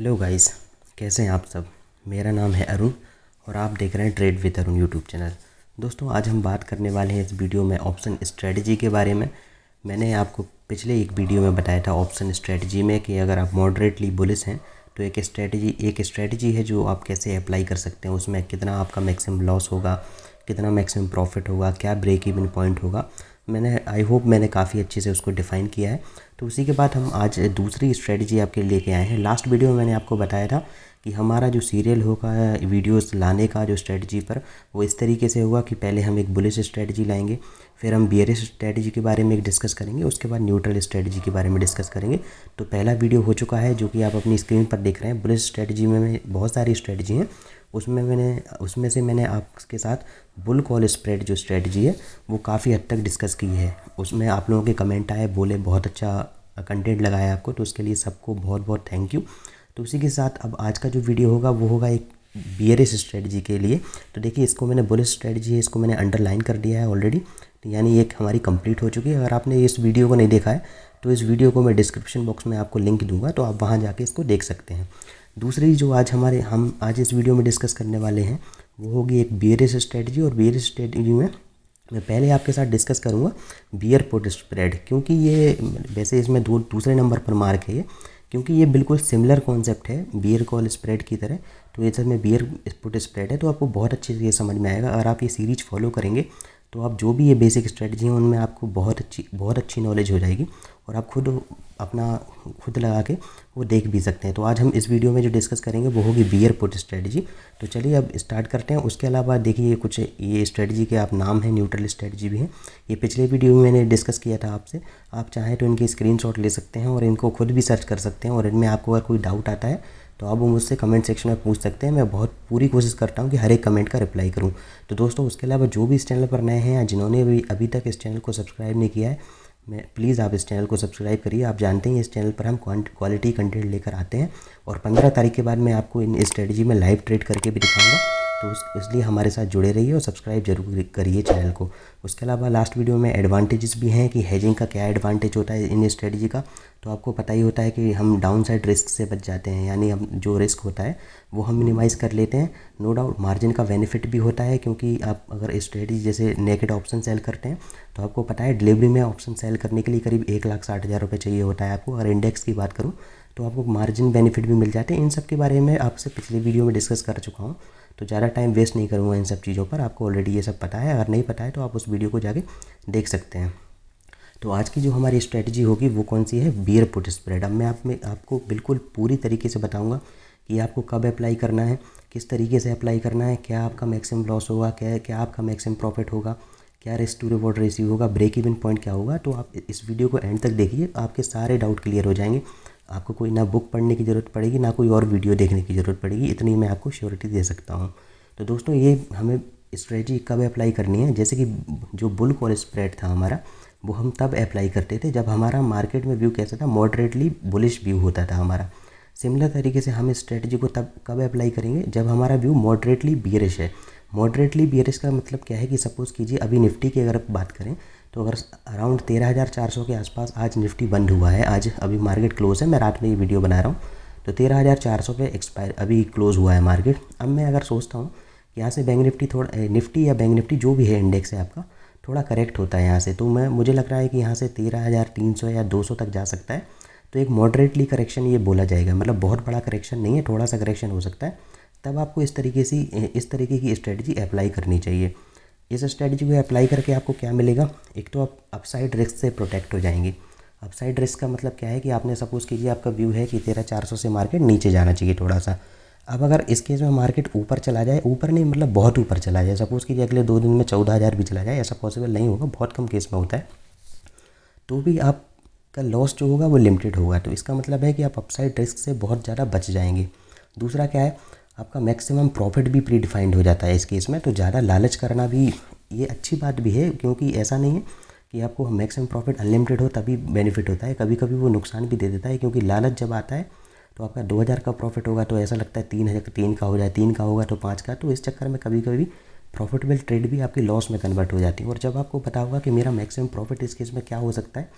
hello guys कैसे हैं आप सब मेरा नाम है अरुण और आप देख रहे हैं trade with Arun YouTube channel दोस्तों आज हम बात करने वाले हैं इस वीडियो में ऑप्शन स्ट्रेटजी के बारे में मैंने आपको पिछले एक वीडियो में बताया था ऑप्शन स्ट्रेटजी में कि अगर आप मॉडरेटली बुलिस हैं तो एक स्ट्रेटजी एक स्ट्रेटजी है जो आप कैसे अप्लाई कर सकते हैं उसमें कितना आपका मैक्सिमम लॉस होगा कितना मैक्सिमम प्रॉफिट होगा क्या ब्रेक इवन पॉइंट होगा मैंने आई होप मैंने काफ़ी अच्छे से उसको डिफ़ाइन किया है तो उसी के बाद हम आज दूसरी स्ट्रेटजी आपके लेके आए हैं लास्ट वीडियो में मैंने आपको बताया था कि हमारा जो सीरियल होगा वीडियोस लाने का जो स्ट्रेटजी पर वो इस तरीके से होगा कि पहले हम एक बुलिश स्ट्रेटजी लाएंगे फिर हम एस स्ट्रेटजी के बारे में एक डिस्कस करेंगे उसके बाद न्यूट्रल स्ट्रेटजी के बारे में डिस्कस करेंगे तो पहला वीडियो हो चुका है जो कि आप अपनी स्क्रीन पर देख रहे हैं बुलिश स्ट्रेटजी में बहुत सारी स्ट्रेटजी हैं उसमें मैंने उसमें से मैंने आपके साथ बुल कॉल स्प्रेड जो स्ट्रेटजी है वो काफ़ी हद तक डिस्कस की है उसमें आप लोगों के कमेंट आए बोले बहुत अच्छा कंटेंट लगाया आपको तो उसके लिए सबको बहुत बहुत थैंक यू तो उसी के साथ अब आज का जो वीडियो होगा वो होगा एक बी आर एस स्ट्रेटजी के लिए तो देखिए इसको मैंने बुलेट स्ट्रेटजी है इसको मैंने अंडरलाइन कर दिया है ऑलरेडी तो यानी एक हमारी कंप्लीट हो चुकी है अगर आपने इस वीडियो को नहीं देखा है तो इस वीडियो को मैं डिस्क्रिप्शन बॉक्स में आपको लिंक दूंगा तो आप वहाँ जाके इसको देख सकते हैं दूसरी जो आज हमारे हम आज इस वीडियो में डिस्कस करने वाले हैं वो होगी एक बियरिस स्ट्रेटजी और बियरिस स्ट्रेटजी में मैं पहले आपके साथ डिस्कस करूँगा बियर पुट स्प्रेड क्योंकि ये वैसे इसमें दो दूसरे नंबर पर मार्क है ये क्योंकि ये बिल्कुल सिमिलर कॉन्सेप्ट है बियर कॉल स्प्रेड की तरह तो ये सर में बियर पोट स्प्रेड है तो आपको बहुत अच्छे से ये समझ में आएगा अगर आप ये सीरीज फॉलो करेंगे तो आप जो भी ये बेसिक स्ट्रेटजी हैं उनमें आपको बहुत अच्छी बहुत अच्छी नॉलेज हो जाएगी और आप खुद अपना खुद लगा के वो देख भी सकते हैं तो आज हम इस वीडियो में जो डिस्कस करेंगे वो होगी बियर पुट स्ट्रेटजी तो चलिए अब स्टार्ट करते हैं उसके अलावा देखिए कुछ ये स्ट्रेटजी के आप नाम हैं न्यूट्रल स्ट्रेटजी भी हैं ये पिछले वीडियो में मैंने डिस्कस किया था आपसे आप चाहें तो इनकी स्क्रीन ले सकते हैं और इनको खुद भी सर्च कर सकते हैं और इनमें आपको अगर कोई डाउट आता है तो आप मुझसे कमेंट सेक्शन में पूछ सकते हैं मैं बहुत पूरी कोशिश करता हूँ कि हर एक कमेंट का रिप्लाई करूँ तो दोस्तों उसके अलावा जो भी इस चैनल पर नए हैं या जिन्होंने अभी अभी तक इस चैनल को सब्सक्राइब नहीं किया है मैं प्लीज़ आप इस चैनल को सब्सक्राइब करिए आप जानते हैं इस चैनल पर हम क्वालिटी कंटेंट लेकर आते हैं और पंद्रह तारीख के बाद मैं आपको इन स्ट्रेटजी में लाइव ट्रेड करके भी दिखाऊँगा तो इसलिए हमारे साथ जुड़े रहिए और सब्सक्राइब जरूर करिए चैनल को उसके अलावा लास्ट वीडियो में एडवांटेजेस भी हैं कि हेजिंग का क्या एडवांटेज होता है इन स्ट्रेटजी का तो आपको पता ही होता है कि हम डाउन साइड रिस्क से बच जाते हैं यानी हम जो रिस्क होता है वो हम मिनिमाइज़ कर लेते हैं नो डाउट मार्जिन का बेनिफिट भी होता है क्योंकि आप अगर स्ट्रेटजी जैसे नेकेड ऑप्शन सेल करते हैं तो आपको पता है डिलीवरी में ऑप्शन सेल करने के लिए करीब एक लाख साठ हज़ार रुपये चाहिए होता है आपको अगर इंडेक्स की बात करूँ तो आपको मार्जिन बेनिफिट भी मिल जाते हैं इन सब के बारे में आपसे पिछले वीडियो में डिस्कस कर चुका हूँ तो ज़्यादा टाइम वेस्ट नहीं करूँगा इन सब चीज़ों पर आपको ऑलरेडी ये सब पता है अगर नहीं पता है तो आप उस वीडियो को जाके देख सकते हैं तो आज की जो हमारी स्ट्रेटजी होगी वो कौन सी है बियर पुट स्प्रेड अब मैं आप में आपको बिल्कुल पूरी तरीके से बताऊँगा कि आपको कब अप्लाई करना है किस तरीके से अप्लाई करना है क्या आपका मैक्सिमम लॉस होगा क्या क्या आपका मैक्सिमम प्रॉफिट होगा क्या रिस्क टू रिवॉर्ड रिसीव होगा ब्रेक इवन पॉइंट क्या होगा तो आप इस वीडियो को एंड तक देखिए आपके सारे डाउट क्लियर हो जाएंगे आपको कोई ना बुक पढ़ने की ज़रूरत पड़ेगी ना कोई और वीडियो देखने की ज़रूरत पड़ेगी इतनी मैं आपको श्योरिटी दे सकता हूँ तो दोस्तों ये हमें स्ट्रेटी कब अप्लाई करनी है जैसे कि जो बुल कॉल स्प्रेड था हमारा वो हम तब अप्लाई करते थे जब हमारा मार्केट में व्यू कैसा था मॉडरेटली बुलिश व्यू होता था हमारा सिमिलर तरीके से हम इस स्ट्रेटजी को तब कब अप्लाई करेंगे जब हमारा व्यू मॉडरेटली बियरिश है मॉडरेटली बियरिश का मतलब क्या है कि सपोज़ कीजिए अभी निफ्टी की अगर बात करें तो अगर अराउंड तेरह हज़ार चार सौ के आसपास आज निफ्टी बंद हुआ है आज अभी मार्केट क्लोज़ है मैं रात में ये वीडियो बना रहा हूँ तो तेरह हज़ार चार सौ पे एक्सपायर अभी क्लोज़ हुआ है मार्केट अब मैं अगर सोचता हूँ कि यहाँ से बैंक निफ्टी थोड़ा निफ्टी या बैंक निफ्टी जो भी है इंडेक्स है आपका थोड़ा करेक्ट होता है यहाँ से तो मैं मुझे लग रहा है कि यहाँ से तेरह हज़ार तीन सौ या दो सौ तक जा सकता है तो एक मॉडरेटली करेक्शन ये बोला जाएगा मतलब बहुत बड़ा करेक्शन नहीं है थोड़ा सा करेक्शन हो सकता है तब आपको इस तरीके से इस तरीके की स्ट्रेटजी अप्लाई करनी चाहिए इस स्ट्रैटेजी को अप्लाई करके आपको क्या मिलेगा एक तो आप अपसाइड रिस्क से प्रोटेक्ट हो जाएंगे अपसाइड रिस्क का मतलब क्या है कि आपने सपोज़ कीजिए आपका व्यू है कि तेरह चार सौ से मार्केट नीचे जाना चाहिए थोड़ा सा अब अगर इस केस में मार्केट ऊपर चला जाए ऊपर नहीं मतलब बहुत ऊपर चला जाए सपोज़ कीजिए अगले दो दिन में चौदह हज़ार भी चला जाए ऐसा पॉसिबल नहीं होगा बहुत कम केस में होता है तो भी आपका लॉस जो होगा वो लिमिटेड होगा तो इसका मतलब है कि आप अपसाइड रिस्क से बहुत ज़्यादा बच जाएंगे दूसरा क्या है आपका मैक्सिमम प्रॉफिट भी प्रीडिफाइंड हो जाता है इस केस में तो ज़्यादा लालच करना भी ये अच्छी बात भी है क्योंकि ऐसा नहीं है कि आपको मैक्सिमम प्रॉफिट अनलिमिटेड हो तभी बेनिफिट होता है कभी कभी वो नुकसान भी दे देता है क्योंकि लालच जब आता है तो आपका दो हज़ार का प्रॉफिट होगा तो ऐसा लगता है तीन हज़ार तीन का हो जाए तीन का होगा तो पाँच का तो इस चक्कर में कभी कभी प्रॉफिटेबल ट्रेड भी आपकी लॉस में कन्वर्ट हो जाती है और जब आपको पता होगा कि मेरा मैक्सिमम प्रॉफिट इस केस में क्या हो सकता है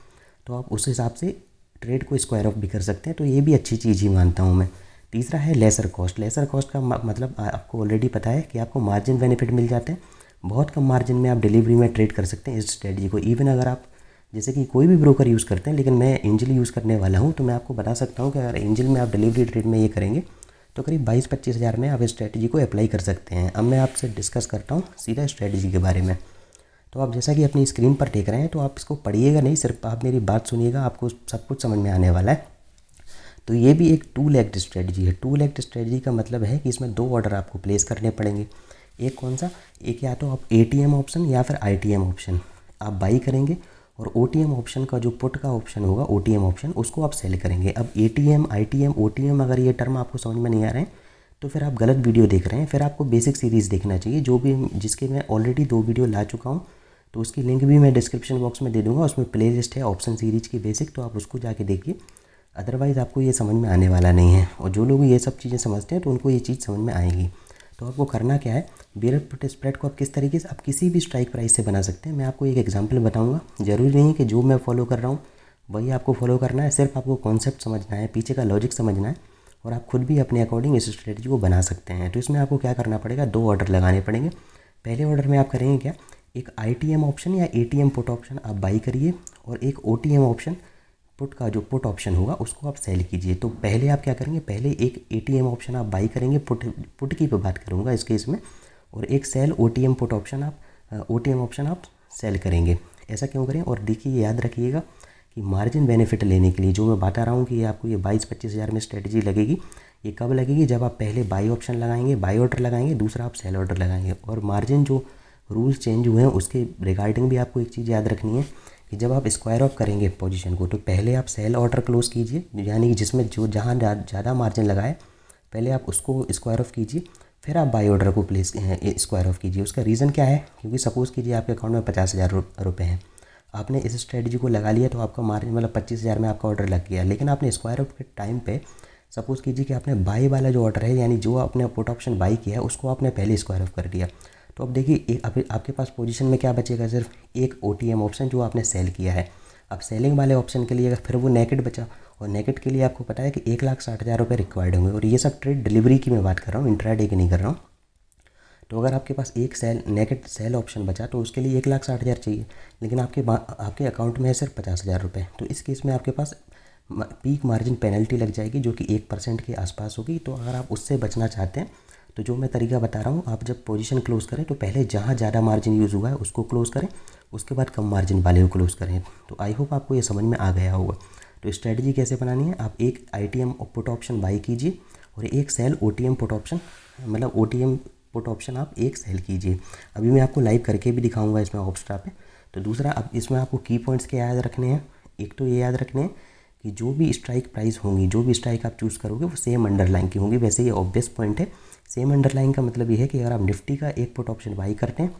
तो आप उस हिसाब से ट्रेड को स्क्वायर ऑफ भी कर सकते हैं तो ये भी अच्छी चीज़ ही मानता हूँ मैं तीसरा है लेसर कॉस्ट लेसर कॉस्ट का मतलब आपको ऑलरेडी पता है कि आपको मार्जिन बेनिफिट मिल जाते हैं बहुत कम मार्जिन में आप डिलीवरी में ट्रेड कर सकते हैं इस स्ट्रेटजी को इवन अगर आप जैसे कि कोई भी ब्रोकर यूज़ करते हैं लेकिन मैं एंजल यूज़ करने वाला हूँ तो मैं आपको बता सकता हूँ कि अगर एंजल में आप डिलीवरी ट्रेड में ये करेंगे तो करीब बाईस पच्चीस हज़ार में आप इस स्ट्रेटजी को अप्लाई कर सकते हैं अब मैं आपसे डिस्कस करता हूँ सीधा स्ट्रेटजी के बारे में तो आप जैसा कि अपनी स्क्रीन पर देख रहे हैं तो आप इसको पढ़िएगा नहीं सिर्फ आप मेरी बात सुनिएगा आपको सब कुछ समझ में आने वाला है तो ये भी एक टू लेग्ड स्ट्रेटजी है टू लेग्ड स्ट्रेटजी का मतलब है कि इसमें दो ऑर्डर आपको प्लेस करने पड़ेंगे एक कौन सा एक या तो आप ए ऑप्शन या फिर आई ऑप्शन आप बाई करेंगे और ओ ऑप्शन का जो पुट का ऑप्शन होगा ओ ऑप्शन उसको आप सेल करेंगे अब A T M I T M O T M अगर ये टर्म आपको समझ में नहीं आ रहे हैं तो फिर आप गलत वीडियो देख रहे हैं फिर आपको बेसिक सीरीज़ देखना चाहिए जो भी जिसके मैं ऑलरेडी दो वीडियो ला चुका हूँ तो उसकी लिंक भी मैं डिस्क्रिप्शन बॉक्स में दे दूँगा उसमें प्ले लिस्ट है ऑप्शन सीरीज की बेसिक तो आप उसको जाके देखिए अदरवाइज़ आपको ये समझ में आने वाला नहीं है और जो लोग ये सब चीज़ें समझते हैं तो उनको ये चीज़ समझ में आएगी तो आपको करना क्या है बियर पुट स्प्रेड को आप किस तरीके से आप किसी भी स्ट्राइक प्राइस से बना सकते हैं मैं आपको एक एग्जांपल बताऊंगा ज़रूरी नहीं कि जो मैं फॉलो कर रहा हूँ वही आपको फॉलो करना है सिर्फ आपको कॉन्सेप्ट समझना है पीछे का लॉजिक समझना है और आप खुद भी अपने अकॉर्डिंग इस स्ट्रेटजी को बना सकते हैं तो इसमें आपको क्या करना पड़ेगा दो ऑर्डर लगाने पड़ेंगे पहले ऑर्डर में आप करेंगे क्या एक आई ऑप्शन या ए पुट ऑप्शन आप बाई करिए और एक ओ ऑप्शन पुट का जो पुट ऑप्शन होगा उसको आप सेल कीजिए तो पहले आप क्या करेंगे पहले एक ए ऑप्शन आप बाई करेंगे पुट पुट की पे बात करूँगा इस केस में और एक सेल ओ पुट ऑप्शन आप ओ ऑप्शन आप सेल करेंगे ऐसा क्यों करें और देखिए याद रखिएगा कि मार्जिन बेनिफिट लेने के लिए जो मैं बता रहा हूँ कि ये आपको ये बाईस पच्चीस हज़ार में स्ट्रेटजी लगेगी ये कब लगेगी जब आप पहले बाई ऑप्शन लगाएंगे बाई ऑर्डर लगाएंगे दूसरा आप सेल ऑर्डर लगाएंगे और मार्जिन जो रूल्स चेंज हुए हैं उसके रिगार्डिंग भी आपको एक चीज़ याद रखनी है कि जब आप स्क्वायर ऑफ करेंगे पोजीशन को तो पहले आप सेल ऑर्डर क्लोज कीजिए यानी कि जिसमें जो जहाँ ज़्यादा मार्जिन लगाए पहले आप उसको स्क्वायर ऑफ कीजिए फिर आप बाई ऑर्डर को प्लेस स्क्वायर ऑफ कीजिए उसका रीज़न क्या है क्योंकि सपोज़ कीजिए आपके अकाउंट में पचास हज़ार रुपये हैं आपने इस स्ट्रेटजी को लगा लिया तो आपका मार्जिन मतलब पच्चीस हज़ार में आपका ऑर्डर लग गया लेकिन आपने स्क्वायर ऑफ के टाइम पे सपोज़ कीजिए कि आपने बाई वाला जो ऑर्डर है यानी जो आपने पुट ऑप्शन बाई किया है उसको आपने पहले स्क्वायर ऑफ कर दिया तो अब देखिए एक अभी आपके पास पोजीशन में क्या बचेगा सिर्फ एक ओ ऑप्शन जो आपने सेल किया है अब सेलिंग वाले ऑप्शन के लिए अगर फिर वो नेगेट बचा और नेगेट के लिए आपको पता है कि एक लाख साठ हज़ार रुपये रिक्वायर्ड होंगे और ये सब ट्रेड डिलीवरी की मैं बात कर रहा हूँ इंट्रा की नहीं कर रहा हूँ तो अगर आपके पास एक सेल नेकेट सेल ऑप्शन बचा तो उसके लिए एक लाख साठ हज़ार चाहिए लेकिन आपके आपके अकाउंट में है सिर्फ पचास हज़ार रुपये तो इस केस में आपके पास पीक मार्जिन पेनल्टी लग जाएगी जो कि एक परसेंट के आसपास होगी तो अगर आप उससे बचना चाहते हैं तो जो मैं तरीका बता रहा हूँ आप जब पोजिशन क्लोज़ करें तो पहले जहाँ ज़्यादा मार्जिन यूज़ हुआ है उसको क्लोज़ करें उसके बाद कम मार्जिन वाले को क्लोज़ करें तो आई होप आपको ये समझ में आ गया होगा तो स्ट्रैटेजी कैसे बनानी है आप एक I T M put option buy कीजिए और एक sell O T M put option मतलब O T M put option आप एक सेल कीजिए अभी मैं आपको लाइव करके भी दिखाऊंगा इसमें ऑप्स्ट्रा पे तो दूसरा अब इसमें आपको की पॉइंट्स के याद रखने हैं एक तो ये याद रखने हैं कि जो भी स्ट्राइक प्राइस होंगी जो भी स्ट्राइक आप चूज़ करोगे वो सेम अंडरलाइन की होंगी वैसे ये ऑब्वियस पॉइंट है सेम अंडरलाइन का मतलब ये है कि अगर आप निफ्टी का एक पुट ऑप्शन बाई करते हैं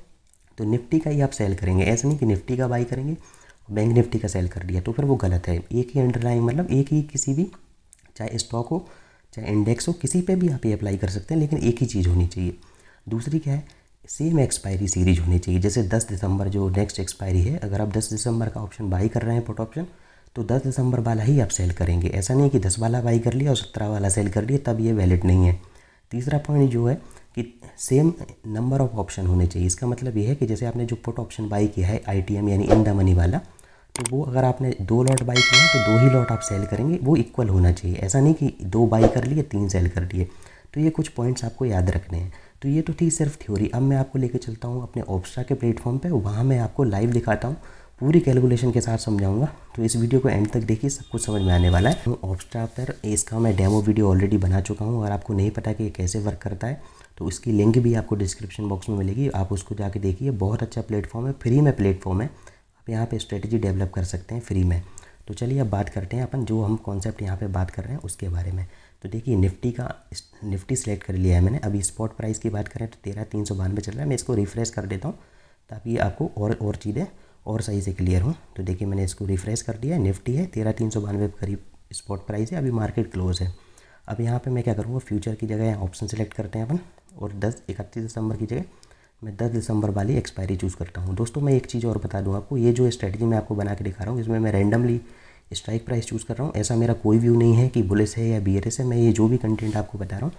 तो निफ्टी का ही आप सेल करेंगे ऐसा नहीं कि निफ्टी का बाई करेंगे बैंक निफ्टी का सेल कर दिया तो फिर वो गलत है एक ही अंडरलाइन मतलब एक ही किसी भी चाहे स्टॉक हो चाहे इंडेक्स हो किसी पे भी आप ये अप्लाई कर सकते हैं लेकिन एक ही चीज़ होनी चाहिए दूसरी क्या है सेम एक्सपायरी सीरीज होनी चाहिए जैसे 10 दिसंबर जो नेक्स्ट एक्सपायरी है अगर आप 10 दिसंबर का ऑप्शन बाई कर रहे हैं पुट ऑप्शन तो 10 दिसंबर वाला ही आप सेल करेंगे ऐसा नहीं कि 10 वाला बाई कर लिया और 17 वाला सेल कर लिया तब ये वैलिड नहीं है तीसरा पॉइंट जो है कि सेम नंबर ऑफ ऑप्शन होने चाहिए इसका मतलब ये है कि जैसे आपने जो पुट ऑप्शन बाई किया है आई यानी इन द मनी वाला तो वो अगर आपने दो लॉट बाई किया है तो दो ही लॉट आप सेल करेंगे वो इक्वल होना चाहिए ऐसा नहीं कि दो बाई कर लिए तीन सेल कर लिए तो ये कुछ पॉइंट्स आपको याद रखने हैं तो ये तो थी सिर्फ थ्योरी अब मैं आपको लेके चलता हूँ अपने ऑप्स्ट्रा के प्लेटफॉर्म पे वहाँ मैं आपको लाइव दिखाता हूँ पूरी कैलकुलेशन के साथ समझाऊंगा तो इस वीडियो को एंड तक देखिए सब कुछ समझ में आने वाला है ऑप्स्ट्रा तो पर इसका मैं डेमो वीडियो ऑलरेडी बना चुका हूँ अगर आपको नहीं पता कि ये कैसे वर्क करता है तो उसकी लिंक भी आपको डिस्क्रिप्शन बॉक्स में मिलेगी आप उसको जाके देखिए बहुत अच्छा प्लेटफॉर्म है फ्री में प्लेटफॉर्म है आप यहाँ पर स्ट्रेटेजी डेवलप कर सकते हैं फ्री में तो चलिए अब बात करते हैं अपन जो हम कॉन्सेप्ट यहाँ पर बात कर रहे हैं उसके बारे में तो देखिए निफ्टी का निफ्टी सेलेक्ट कर लिया है मैंने अभी स्पॉट प्राइस की बात करें तो तेरह तीन सौ बानवे चल रहा है मैं इसको रिफ्रेश कर देता हूँ ताकि आपको और और चीज़ें और सही से क्लियर हूँ तो देखिए मैंने इसको रिफ्रेश कर दिया है निफ्टी है तेरह तीन सौ बानवे करीब स्पॉट प्राइस है अभी मार्केट क्लोज है अब यहाँ पे मैं क्या करूँगा फ्यूचर की जगह ऑप्शन सेलेक्ट करते हैं अपन और दस इकतीस दिसंबर की जगह मैं दस दिसंबर वाली एक्सपायरी चूज़ करता हूँ दोस्तों मैं एक चीज़ और बता दूँ आपको ये जो स्ट्रेटजी मैं आपको बना के दिखा रहा हूँ इसमें मैं रैंडमली स्ट्राइक प्राइस चूज़ कर रहा हूँ ऐसा मेरा कोई व्यू नहीं है कि बुलेस है या बी है मैं ये जो भी कंटेंट आपको बता रहा हूँ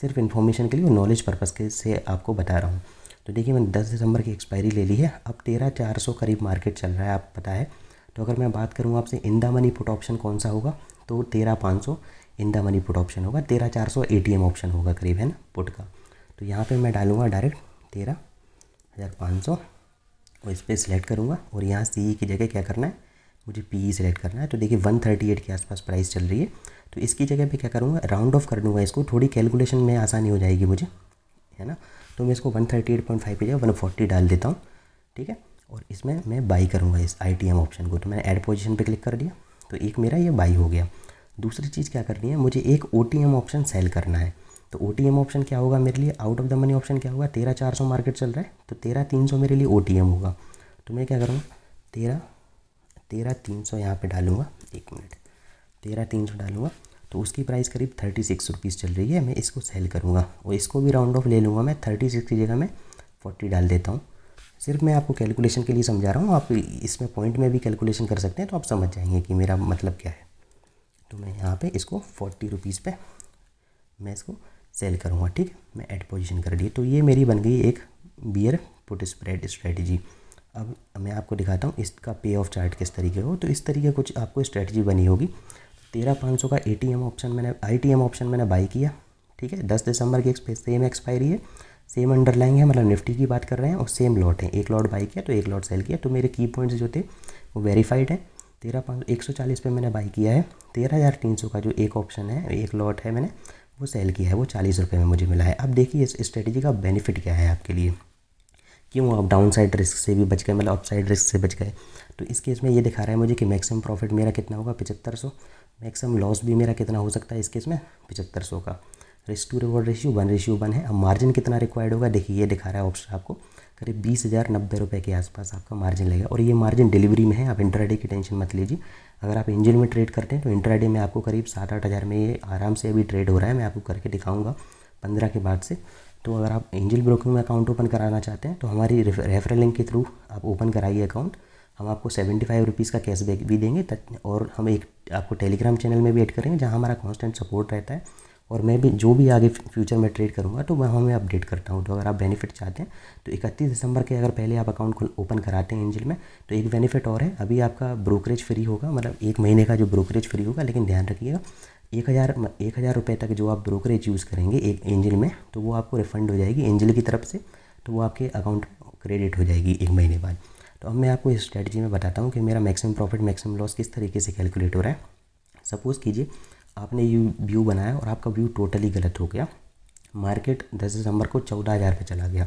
सिर्फ इन्फॉर्मेशन के लिए नॉलेज पर्पज़ के से आपको बता रहा हूँ तो देखिए मैंने दस दिसंबर की एक्सपायरी ले ली है अब तेरह चार सौ करीब मार्केट चल रहा है आप पता है तो अगर मैं बात करूँ आपसे इंदा मनी पुट ऑप्शन कौन सा होगा तो तेरह पाँच सौ इंदा मनी पुट ऑप्शन होगा तेरह चार सौ ए टी एम ऑप्शन होगा करीब है ना पुट का तो यहाँ पे मैं डालूँगा डायरेक्ट तेरह हज़ार पाँच सौ और इस पर सिलेक्ट करूँगा और यहाँ सी ई e की जगह क्या करना है मुझे पी ई e सिलेक्ट करना है तो देखिए वन थर्टी एट के आसपास प्राइस चल रही है तो इसकी जगह पे क्या करूँगा राउंड ऑफ कर दूँगा इसको थोड़ी कैलकुलेशन में आसानी हो जाएगी मुझे है ना तो मैं इसको one thirty eight point five की जाए वन फोर्टी डाल देता हूँ ठीक है और इसमें मैं बाई करूँगा इस आई टी एम ऑप्शन को तो मैंने एड पोजिशन पर क्लिक कर दिया तो एक मेरा ये बाई हो गया दूसरी चीज़ क्या करनी है मुझे एक O T M option sell करना है तो ओ टी एम ऑप्शन क्या होगा मेरे लिए out of the money option क्या होगा तेरह चार सौ मार्केट चल रहा है तो तेरह तीन सौ मेरे लिए ओ टी एम होगा तो मैं क्या करूँगा तेरह तेरह तीन सौ यहाँ पर डालूँगा एक मिनट तेरह तीन सौ डालूँगा तो उसकी प्राइस करीब थर्टी सिक्स रुपीज़ चल रही है मैं इसको सेल करूँगा और इसको भी राउंड ऑफ ले लूँगा मैं थर्टी सिक्स की जगह मैं फोर्टी डाल देता हूँ सिर्फ मैं आपको कैलकुलेशन के लिए समझा रहा हूँ आप इसमें पॉइंट में भी कैलकुलेशन कर सकते हैं तो आप समझ जाएंगे कि मेरा मतलब क्या है तो मैं यहाँ पर इसको फोर्टी रुपीज़ पर मैं इसको सेल करूँगा ठीक मैं एड पोजिशन कर दी तो ये मेरी बन गई एक बियर पुट स्प्रेड स्ट्रेटजी अब मैं आपको दिखाता हूँ इसका पे ऑफ चार्ट किस तरीके हो तो इस तरीके कुछ आपको स्ट्रेटजी बनी होगी तेरह पाँच सौ का ए ऑप्शन मैंने आई ऑप्शन मैंने बाई किया ठीक है दस दिसंबर की सेम एक्सपायरी है सेम अंडरलाइंग है मतलब निफ्टी की बात कर रहे हैं और सेम लॉट है एक लॉट बाई किया तो एक लॉट सेल किया तो मेरे की पॉइंट्स जो थे वो वेरीफाइड है तेरह पाँच एक सौ चालीस पर मैंने बाई किया है तेरह हज़ार तीन सौ का जो एक ऑप्शन है एक लॉट है मैंने वो सेल किया है वो चालीस रुपये में मुझे मिला है अब देखिए इस स्ट्रेटेजी का बेनिफिट क्या है आपके लिए क्यों आप डाउन साइड रिस्क से भी बच गए मतलब अपसाइड रिस्क से बच गए तो इस केस में ये दिखा रहा है मुझे कि मैक्सिमम प्रॉफिट मेरा कितना होगा पचहत्तर सौ मैक्सिमम लॉस भी मेरा कितना हो सकता है इस केस में पचहत्तर सौ का risk to reward ratio one ratio one है अब मार्जिन कितना रिक्वायर्ड होगा देखिए ये दिखा रहा है ऑप्शन आपको करीब बीस हज़ार नब्बे रुपये के आसपास आपका मार्जिन लगेगा और ये मार्जिन डिलीवरी में है आप इंट्राडे की टेंशन मत लीजिए अगर आप इंजन में ट्रेड करते हैं तो इंट्राडे में आपको करीब सात आठ हज़ार में ये आराम से अभी ट्रेड हो रहा है मैं आपको करके दिखाऊंगा पंद्रह के बाद से तो अगर आप एंजल ब्रोकिंग में अकाउंट ओपन कराना चाहते हैं तो हमारी रेफरल लिंक के थ्रू आप ओपन कराइए अकाउंट हम आपको सेवेंटी फाइव रुपीज़ का कैशबैक भी देंगे और हम एक आपको टेलीग्राम चैनल में भी ऐड करेंगे जहाँ हमारा कॉन्स्टेंट सपोर्ट रहता है और मैं भी जो भी आगे फ्यूचर में ट्रेड करूँगा तो वहाँ मैं अपडेट करता हूँ तो अगर आप बेनिफिट चाहते हैं तो इकतीस दिसंबर के अगर पहले आप अकाउंट खुल ओपन कराते हैं एंजिल में तो एक बेनिफिट और है अभी आपका ब्रोकरेज फ्री होगा मतलब एक महीने का जो ब्रोकरेज फ्री होगा लेकिन ध्यान रखिएगा एक हज़ार एक हज़ार रुपये तक जो आप ब्रोकरेज यूज़ करेंगे एक एंजिल में तो वो आपको रिफंड हो जाएगी एंजिल की तरफ से तो वो आपके अकाउंट क्रेडिट हो जाएगी एक महीने बाद तो अब मैं आपको इस स्ट्रैटेजी में बताता हूँ कि मेरा मैक्सिमम प्रॉफिट मैक्सिमम लॉस किस तरीके से कैलकुलेट हो रहा है सपोज़ कीजिए आपने ये व्यू बनाया और आपका व्यू टोटली गलत हो गया मार्केट दस दिसंबर को चौदह हज़ार पर चला गया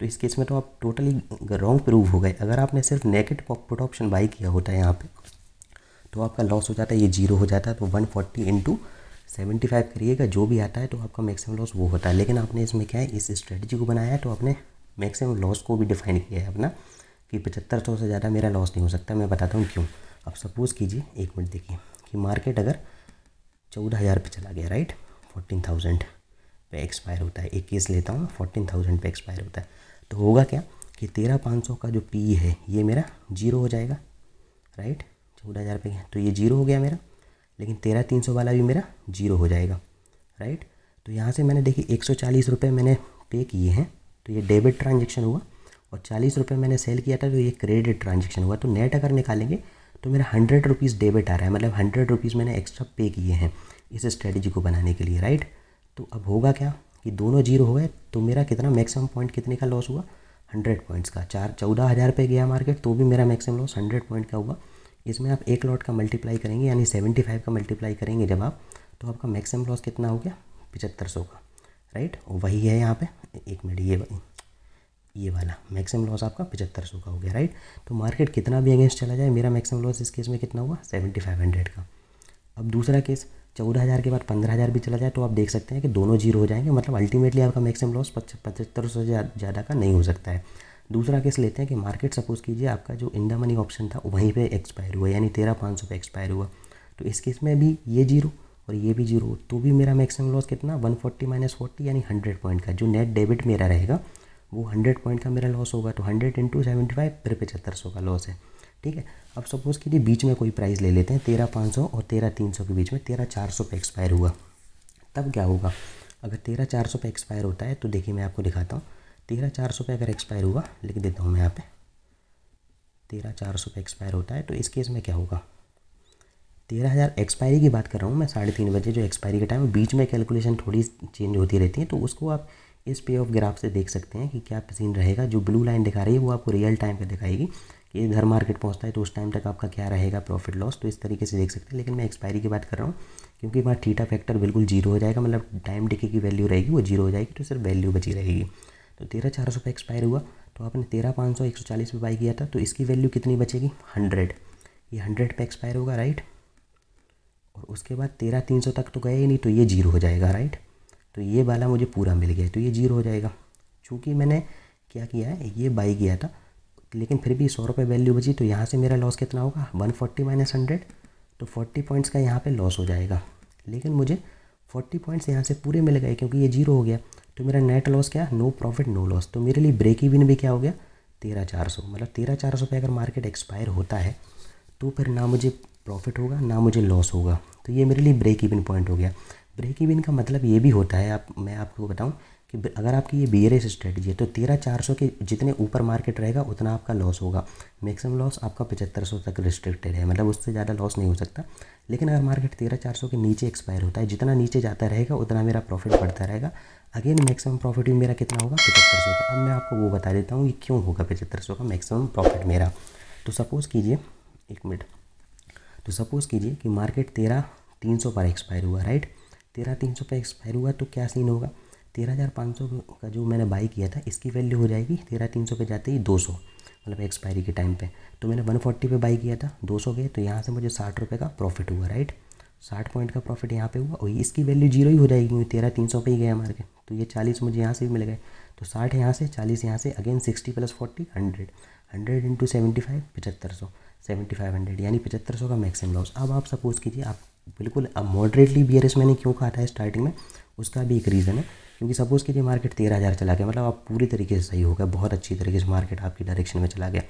तो इस केस में तो आप टोटली रॉन्ग प्रूव हो गए अगर आपने सिर्फ नेगेटिव पुट ऑप्शन बाई किया होता है यहाँ पे तो आपका लॉस हो जाता है ये जीरो हो जाता है तो one forty into seventy five करिएगा जो भी आता है तो आपका मैक्सिमम लॉस वो होता है लेकिन आपने इसमें क्या है इस स्ट्रेटजी को बनाया है तो आपने मैक्सिमम लॉस को भी डिफाइन किया है अपना कि पचहत्तर सौ से ज़्यादा मेरा लॉस नहीं हो सकता मैं बताता हूँ क्यों अब सपोज़ कीजिए एक मिनट देखिए कि मार्केट अगर चौदह हज़ार पर चला गया राइट फोर्टीन थाउजेंड पर एक्सपायर होता है एक केस लेता हूँ फोर्टीन थाउजेंड पर एक्सपायर होता है तो होगा क्या कि तेरह पाँच सौ का जो पी है ये मेरा जीरो हो जाएगा राइट चौदह हज़ार पे तो ये जीरो हो गया मेरा लेकिन तेरह तीन सौ वाला भी मेरा जीरो हो जाएगा राइट तो यहाँ से मैंने देखिए एक सौ चालीस रुपये मैंने पे किए हैं तो ये डेबिट ट्रांजेक्शन हुआ और चालीस रुपये मैंने सेल किया था तो ये क्रेडिट ट्रांजेक्शन हुआ तो नेट अगर निकालेंगे तो मेरा हंड्रेड रुपीज़ डेबिट आ रहा है मतलब हंड्रेड रुपीज़ मैंने एक्स्ट्रा पे किए हैं इस स्ट्रेटजी को बनाने के लिए राइट तो अब होगा क्या कि दोनों जीरो हो गए तो मेरा कितना मैक्सिमम पॉइंट कितने का लॉस हुआ हंड्रेड पॉइंट्स का चार चौदह हज़ार पे गया मार्केट तो भी मेरा मैक्सिमम लॉस हंड्रेड पॉइंट का हुआ इसमें आप एक लॉट का मल्टीप्लाई करेंगे यानी सेवेंटी फाइव का मल्टीप्लाई करेंगे जब आप तो आपका मैक्सिमम लॉस कितना हो गया पिचहत्तर सौ का राइट वही है यहाँ पे एक मिनट ये वही ये वाला मैक्सिमम लॉस आपका पचहत्तर सौ का हो गया राइट तो मार्केट कितना भी अगेंस्ट चला जाए मेरा मैक्सिमम लॉस इस केस में कितना हुआ सेवेंटी फाइव हंड्रेड का अब दूसरा केस चौदह हज़ार के बाद पंद्रह हज़ार भी चला जाए तो आप देख सकते हैं कि दोनों जीरो हो जाएंगे मतलब अल्टीमेटली आपका मैक्सिमम लॉस पचहत्तर सौ ज़्यादा का नहीं हो सकता है दूसरा केस लेते हैं कि मार्केट सपोज कीजिए आपका जो इंडा मनी ऑप्शन था वहीं पे एक्सपायर हुआ यानी तेरह पाँच सौ पे एक्सपायर हुआ तो इस केस में भी ये जीरो और ये भी जीरो तो भी मेरा मैक्सिमम लॉस कितना वन फोर्टी माइनस फोर्टी यानी हंड्रेड पॉइंट का जो नेट डेबिट मेरा रहेगा वो हंड्रेड पॉइंट का मेरा लॉस होगा तो हंड्रेड इंटू सेवेंटी फाइव फिर पचहत्तर सौ का लॉस है ठीक है अब सपोज़ कीजिए बीच में कोई प्राइस ले लेते हैं तेरह पाँच सौ और तेरह तीन सौ के बीच में तेरह चार सौ पे एक्सपायर हुआ तब क्या होगा अगर तेरह चार सौ पे एक्सपायर होता है तो देखिए मैं आपको दिखाता हूँ तेरह चार सौ पे अगर एक्सपायर हुआ लिख देता हूँ मैं यहाँ पे तेरह चार सौ पे एक्सपायर होता है तो इस केस में क्या होगा तेरह हज़ार एक्सपायरी की बात कर रहा हूँ मैं साढ़े तीन बजे जो एक्सपायरी का टाइम बीच में कैलकुलेशन थोड़ी चेंज होती रहती है तो उसको आप इस पे ऑफ ग्राफ से देख सकते हैं कि क्या सीन रहेगा जो ब्लू लाइन दिखा रही है वो आपको रियल टाइम पे दिखाएगी कि इधर मार्केट पहुंचता है तो उस टाइम तक आपका क्या रहेगा प्रॉफिट लॉस तो इस तरीके से देख सकते हैं लेकिन मैं एक्सपायरी की बात कर रहा हूँ क्योंकि वहाँ थीटा फैक्टर बिल्कुल जीरो हो जाएगा मतलब टाइम डिके की वैल्यू रहेगी वो जीरो हो जाएगी तो सिर्फ वैल्यू बची रहेगी तो तेरह चार सौ एक्सपायर हुआ तो आपने तेरह पाँच सौ एक सौ चालीस पर बाई किया था तो इसकी वैल्यू कितनी बचेगी हंड्रेड ये हंड्रेड पे एक्सपायर होगा राइट और उसके बाद तेरह तीन सौ तक तो गए ही नहीं तो ये जीरो हो जाएगा राइट तो ये वाला मुझे पूरा मिल गया तो ये जीरो हो जाएगा चूँकि मैंने क्या किया है ये बाई किया था लेकिन फिर भी सौ रुपये वैल्यू बची तो यहाँ से मेरा लॉस कितना होगा वन फोर्टी माइनस हंड्रेड तो फोर्टी पॉइंट्स का यहाँ पे लॉस हो जाएगा लेकिन मुझे फोर्टी पॉइंट्स यहाँ से पूरे मिल गए क्योंकि ये जीरो हो गया तो मेरा नेट लॉस क्या नो प्रॉफिट नो लॉस तो मेरे लिए ब्रेक इवन भी क्या हो गया तेरह चार सौ मतलब तेरह चार सौ पे अगर मार्केट एक्सपायर होता है तो फिर ना मुझे प्रॉफिट होगा ना मुझे लॉस होगा तो ये मेरे लिए ब्रेक इवन पॉइंट हो गया ब्रेक इवन का मतलब ये भी होता है आप मैं आपको बताऊं कि अगर आपकी ये बी स्ट्रेटजी है तो तेरह चार सौ के जितने ऊपर मार्केट रहेगा उतना आपका लॉस होगा मैक्सिमम लॉस आपका पचहत्तर सौ तक रिस्ट्रिक्टेड है मतलब उससे ज़्यादा लॉस नहीं हो सकता लेकिन अगर मार्केट तेरह चार सौ के नीचे एक्सपायर होता है जितना नीचे जाता रहेगा उतना मेरा प्रॉफिट बढ़ता रहेगा अगेन मैक्सिमम प्रॉफिट भी मेरा कितना होगा पचहत्तर सौ का अब मैं आपको वो बता देता हूँ कि क्यों होगा पचहत्तर सौ का मैक्सिमम प्रॉफिट मेरा तो सपोज़ कीजिए एक मिनट तो सपोज़ कीजिए कि मार्केट तेरह तीन सौ पर एक्सपायर हुआ राइट तेरह तीन सौ पर एक्सपायर हुआ तो क्या सीन होगा तेरह हज़ार पाँच सौ का जो मैंने बाई किया था इसकी वैल्यू हो जाएगी तेरह तीन सौ पे जाते ही दो सौ मतलब एक्सपायरी के टाइम पे तो मैंने वन फोर्टी पे बाई किया था दो सौ गए तो यहाँ से मुझे साठ रुपये का प्रॉफिट हुआ राइट साठ पॉइंट का प्रॉफिट यहाँ पे हुआ और इसकी वैल्यू जीरो ही हो जाएगी क्योंकि तेरह तीन सौ पर ही गया मार्केट तो ये चालीस मुझे यहाँ से भी मिल गए तो साठ यहाँ से चालीस यहाँ से again sixty plus forty hundred hundred into seventy five पचहत्तर सौ सेवेंटी फाइव हंड्रेड यानी पचहत्तर सौ का मैक्सिमम लॉस अब आप सपोज़ कीजिए आप बिल्कुल अब मॉडरेटली बी मैंने क्यों कहा था स्टार्टिंग में उसका भी एक रीज़न है क्योंकि सपोज़ कीजिए मार्केट तेरह हज़ार चला गया मतलब आप पूरी तरीके से सही हो गया बहुत अच्छी तरीके से मार्केट आपकी डायरेक्शन में चला गया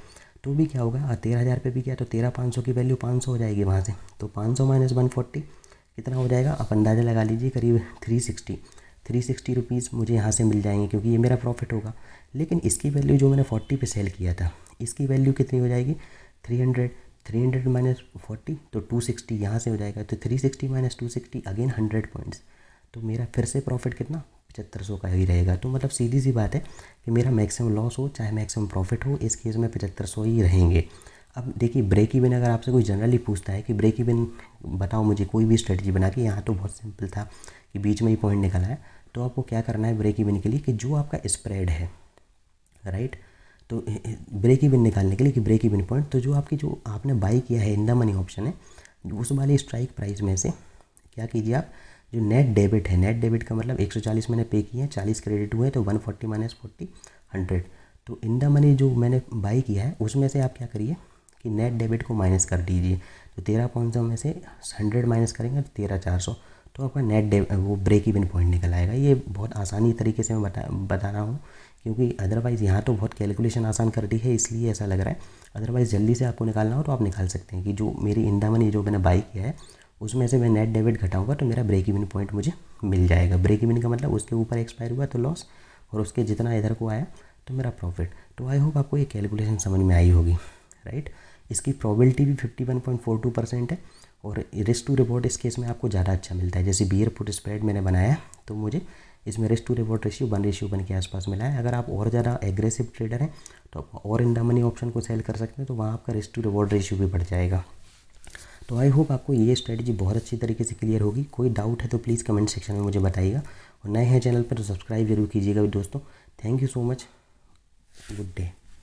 तो भी क्या होगा हाँ, तेरह हज़ार पर भी क्या तो तेरह पाँच सौ की वैल्यू पाँच सौ हो जाएगी वहाँ से तो पाँच सौ माइनस वन फोर्टी कितना हो जाएगा आप अंदाज़ा लगा लीजिए करीब three sixty three sixty rupees मुझे यहाँ से मिल जाएंगे क्योंकि ये मेरा प्रॉफिट होगा लेकिन इसकी वैल्यू जो मैंने फोर्टी पे सेल किया था इसकी वैल्यू कितनी हो जाएगी three hundred three hundred minus forty तो टू सिक्सटी यहाँ से हो जाएगा तो three sixty minus two sixty again hundred points तो मेरा फिर से प्रॉफिट कितना पचहत्तर सौ का ही रहेगा तो मतलब सीधी सी बात है कि मेरा मैक्सिमम लॉस हो चाहे मैक्सिमम प्रॉफिट हो इस केस में पचहत्तर सौ ही रहेंगे अब देखिए ब्रेक इवन अगर आपसे कोई जनरली पूछता है कि ब्रेक इवन बताओ मुझे कोई भी स्ट्रेटजी बना के यहाँ तो बहुत सिंपल था कि बीच में ही पॉइंट निकला है तो आपको क्या करना है ब्रेक इवन के लिए कि जो आपका स्प्रेड है राइट तो ब्रेक इवन निकालने के लिए कि ब्रेक इवन पॉइंट तो जो आपकी जो आपने बाई किया है इन द मनी ऑप्शन है उस वाले स्ट्राइक प्राइस में से क्या कीजिए आप जो नेट डेबिट है नेट डेबिट का मतलब 140 मैंने पे किया है चालीस क्रेडिट हुए तो 140 फोर्टी माइनस फोर्टी हंड्रेड तो इन द मनी जो मैंने बाई किया है उसमें से आप क्या करिए कि नेट डेबिट को माइनस कर दीजिए तो तेरह पॉइंट सौ में से हंड्रेड माइनस करेंगे तो तेरह चार सौ तो आपका नेट वो ब्रेक इवन पॉइंट निकल आएगा ये बहुत आसानी तरीके से मैं बता बता रहा हूँ क्योंकि अदरवाइज़ यहाँ तो बहुत कैलकुलेशन आसान कर रही है इसलिए ऐसा लग रहा है अदरवाइज़ जल्दी से आपको निकालना हो तो आप निकाल सकते हैं कि जो मेरी इंदा मनी जो मैंने बाई किया है उसमें से मैं नेट डेबिट घटाऊंगा तो मेरा ब्रेक इवन पॉइंट मुझे मिल जाएगा ब्रेक इवन का मतलब उसके ऊपर एक्सपायर हुआ तो लॉस और उसके जितना इधर को आया तो मेरा प्रॉफिट तो आई होप आपको ये कैलकुलेशन समझ में आई होगी राइट इसकी प्रॉबिलिटी भी fifty one point four two percent है और रिस्क टू रिवॉर्ड इस केस में आपको ज़्यादा अच्छा मिलता है जैसे बियर पुट स्प्रेड मैंने बनाया तो मुझे इसमें risk to reward ratio one ratio one के आसपास मिला है अगर आप और ज़्यादा एग्रेसिव ट्रेडर हैं तो आप और इन द मनी ऑप्शन को सेल कर सकते हैं तो वहाँ आपका रिस्क टू रिवॉर्ड रेशियो भी बढ़ जाएगा तो आई होप आपको ये स्ट्रेटजी बहुत अच्छी तरीके से क्लियर होगी कोई डाउट है तो प्लीज़ कमेंट सेक्शन में मुझे बताइएगा और नए हैं चैनल पर तो सब्सक्राइब जरूर कीजिएगा दोस्तों thank you so much good day